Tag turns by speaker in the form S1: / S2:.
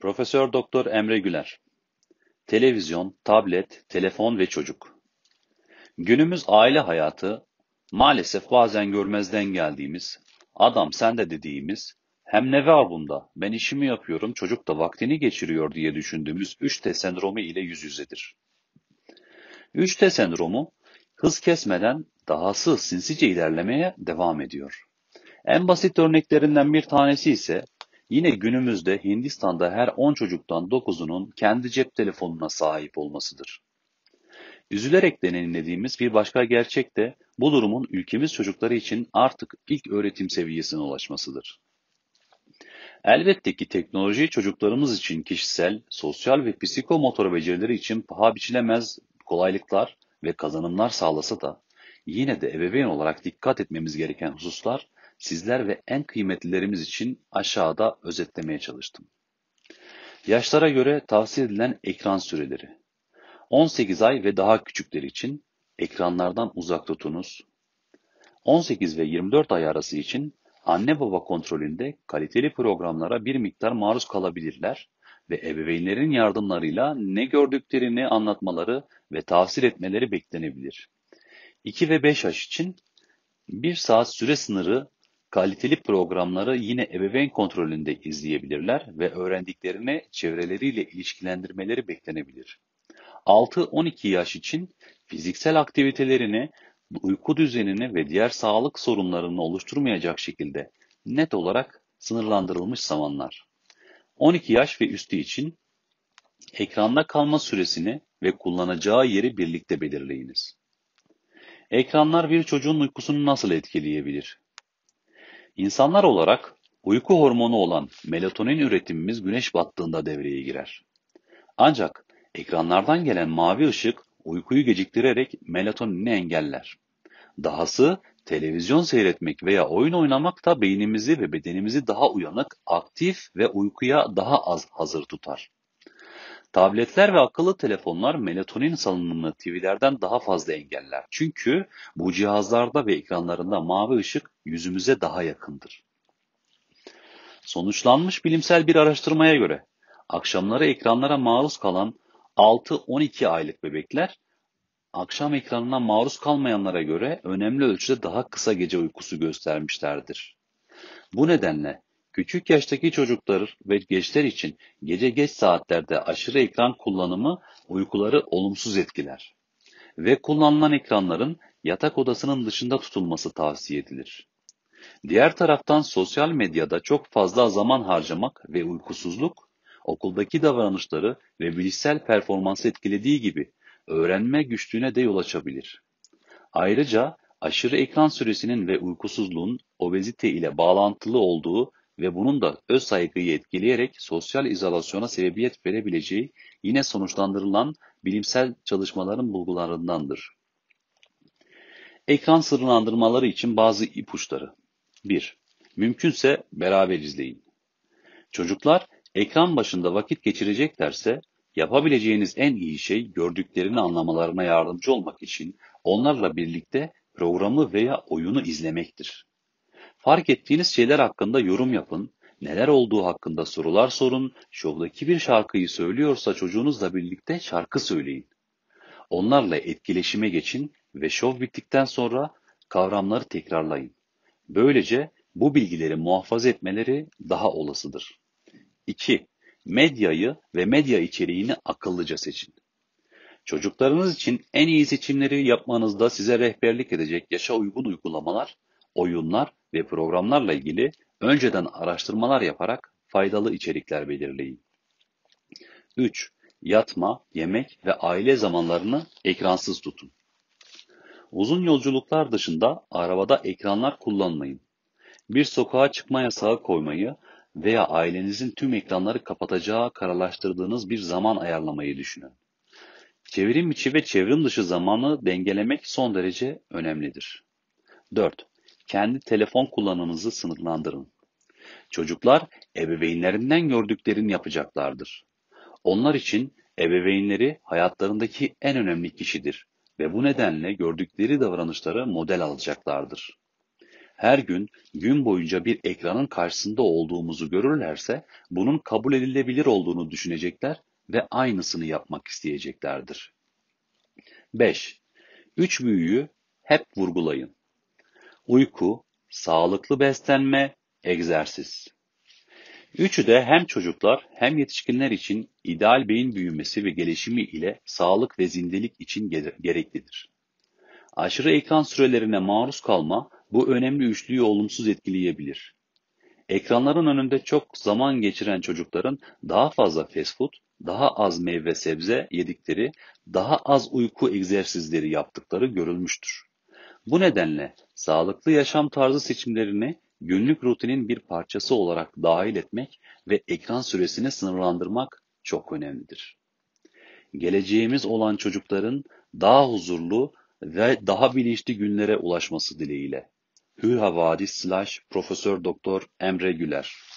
S1: Profesör Doktor Emre Güler Televizyon, tablet, telefon ve çocuk Günümüz aile hayatı maalesef bazen görmezden geldiğimiz, adam sen de dediğimiz, hem ne var bunda, ben işimi yapıyorum çocuk da vaktini geçiriyor diye düşündüğümüz 3T sendromu ile yüz yüzedir. 3T sendromu hız kesmeden dahası sinsice ilerlemeye devam ediyor. En basit örneklerinden bir tanesi ise Yine günümüzde Hindistan'da her 10 çocuktan 9'unun kendi cep telefonuna sahip olmasıdır. Üzülerek deneyimlediğimiz bir başka gerçek de bu durumun ülkemiz çocukları için artık ilk öğretim seviyesine ulaşmasıdır. Elbette ki teknoloji çocuklarımız için kişisel, sosyal ve psikomotor becerileri için paha biçilemez kolaylıklar ve kazanımlar sağlasa da yine de ebeveyn olarak dikkat etmemiz gereken hususlar sizler ve en kıymetlilerimiz için aşağıda özetlemeye çalıştım. Yaşlara göre tavsiye edilen ekran süreleri. 18 ay ve daha küçükleri için ekranlardan uzak tutunuz. 18 ve 24 ay arası için anne baba kontrolünde kaliteli programlara bir miktar maruz kalabilirler ve ebeveynlerin yardımlarıyla ne gördüklerini anlatmaları ve tavsiye etmeleri beklenebilir. 2 ve 5 yaş için 1 saat süre sınırı Kaliteli programları yine ebeveyn kontrolünde izleyebilirler ve öğrendiklerini çevreleriyle ilişkilendirmeleri beklenebilir. 6-12 yaş için fiziksel aktivitelerini, uyku düzenini ve diğer sağlık sorunlarını oluşturmayacak şekilde net olarak sınırlandırılmış zamanlar. 12 yaş ve üstü için ekranda kalma süresini ve kullanacağı yeri birlikte belirleyiniz. Ekranlar bir çocuğun uykusunu nasıl etkileyebilir? İnsanlar olarak uyku hormonu olan melatonin üretimimiz güneş battığında devreye girer. Ancak ekranlardan gelen mavi ışık uykuyu geciktirerek melatonini engeller. Dahası televizyon seyretmek veya oyun oynamak da beynimizi ve bedenimizi daha uyanık, aktif ve uykuya daha az hazır tutar. Tabletler ve akıllı telefonlar melatonin salınımını TV'lerden daha fazla engeller. Çünkü bu cihazlarda ve ekranlarında mavi ışık yüzümüze daha yakındır. Sonuçlanmış bilimsel bir araştırmaya göre akşamları ekranlara maruz kalan 6-12 aylık bebekler akşam ekranına maruz kalmayanlara göre önemli ölçüde daha kısa gece uykusu göstermişlerdir. Bu nedenle Küçük yaştaki çocuklar ve gençler için gece geç saatlerde aşırı ekran kullanımı uykuları olumsuz etkiler ve kullanılan ekranların yatak odasının dışında tutulması tavsiye edilir. Diğer taraftan sosyal medyada çok fazla zaman harcamak ve uykusuzluk, okuldaki davranışları ve bilişsel performansı etkilediği gibi öğrenme güçlüğüne de yol açabilir. Ayrıca aşırı ekran süresinin ve uykusuzluğun obezite ile bağlantılı olduğu ve bunun da öz saygıyı etkileyerek sosyal izolasyona sebebiyet verebileceği yine sonuçlandırılan bilimsel çalışmaların bulgularındandır. Ekran sırlandırmaları için bazı ipuçları. 1. Mümkünse beraber izleyin. Çocuklar ekran başında vakit geçireceklerse yapabileceğiniz en iyi şey gördüklerini anlamalarına yardımcı olmak için onlarla birlikte programı veya oyunu izlemektir. Fark ettiğiniz şeyler hakkında yorum yapın, neler olduğu hakkında sorular sorun, şovdaki bir şarkıyı söylüyorsa çocuğunuzla birlikte şarkı söyleyin. Onlarla etkileşime geçin ve şov bittikten sonra kavramları tekrarlayın. Böylece bu bilgileri muhafaza etmeleri daha olasıdır. 2. Medyayı ve medya içeriğini akıllıca seçin. Çocuklarınız için en iyi seçimleri yapmanızda size rehberlik edecek yaşa uygun uygulamalar oyunlar ve programlarla ilgili önceden araştırmalar yaparak faydalı içerikler belirleyin. 3. Yatma, yemek ve aile zamanlarını ekransız tutun. Uzun yolculuklar dışında arabada ekranlar kullanmayın. Bir sokağa çıkma yasağı koymayı veya ailenizin tüm ekranları kapatacağı kararlaştırdığınız bir zaman ayarlamayı düşünün. Çevrim içi ve çevrim dışı zamanı dengelemek son derece önemlidir. 4 kendi telefon kullanımınızı sınırlandırın. Çocuklar ebeveynlerinden gördüklerini yapacaklardır. Onlar için ebeveynleri hayatlarındaki en önemli kişidir ve bu nedenle gördükleri davranışlara model alacaklardır. Her gün gün boyunca bir ekranın karşısında olduğumuzu görürlerse bunun kabul edilebilir olduğunu düşünecekler ve aynısını yapmak isteyeceklerdir. 5. Üç büyüyü hep vurgulayın uyku, sağlıklı beslenme, egzersiz. Üçü de hem çocuklar hem yetişkinler için ideal beyin büyümesi ve gelişimi ile sağlık ve zindelik için gereklidir. Aşırı ekran sürelerine maruz kalma bu önemli üçlüyü olumsuz etkileyebilir. Ekranların önünde çok zaman geçiren çocukların daha fazla fast food, daha az meyve sebze yedikleri, daha az uyku egzersizleri yaptıkları görülmüştür. Bu nedenle sağlıklı yaşam tarzı seçimlerini günlük rutinin bir parçası olarak dahil etmek ve ekran süresini sınırlandırmak çok önemlidir. Geleceğimiz olan çocukların daha huzurlu ve daha bilinçli günlere ulaşması dileğiyle. Hüha Vadis slash Profesör Doktor Emre Güler